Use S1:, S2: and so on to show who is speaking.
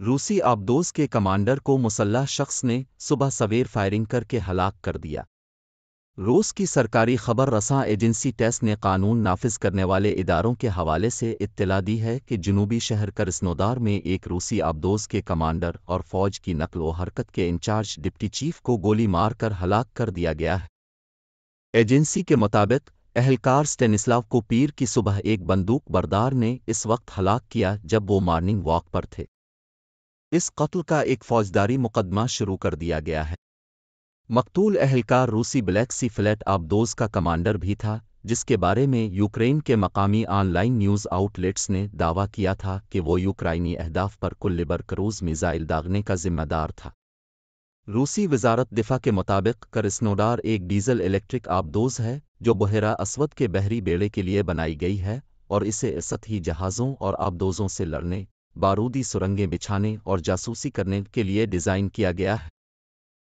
S1: रूसी आबदोज के कमांडर को मुसल्ह शख्स ने सुबह सवेर फायरिंग करके हलाक कर दिया रूस की सरकारी खबर रसा एजेंसी टेस ने कानून नाफिज करने वाले इदारों के हवाले से इत्तला दी है कि जनूबी शहर करस्नोदार में एक रूसी आबदोज के कमांडर और फौज की नकल व हरकत के इंचार्ज डिप्टी चीफ को गोली मारकर हलाक कर दिया गया है एजेंसी के मुताबिक एहलकार स्टेनिस्लाव को पीर की सुबह एक बंदूक बरदार ने इस वक्त हलाक किया जब वो मॉर्निंग वॉक पर थे इस कत्ल का एक फौजदारी मुकदमा शुरू कर दिया गया है मकतूल अहलकार रूसी ब्लैक सी फ्लैट आबदोज का कमांडर भी था जिसके बारे में यूक्रेन के मकामी ऑनलाइन न्यूज़ आउटलेट्स ने दावा किया था कि वो यूक्राइनी अहदाफ पर कुल्लिबर क्रूज मिज़ाइल दागने का जिम्मेदार था रूसी वजारत दिफा के मुताबिक करिस्नोडार एक डीजल इलेक्ट्रिक आबदोज है जो बहरा असवद के बहरी बेड़े के लिए बनाई गई है और इसे सतही जहाज़ों और आबदोजों से लड़ने बारूदी सुरंगें बिछाने और जासूसी करने के लिए डिज़ाइन किया गया है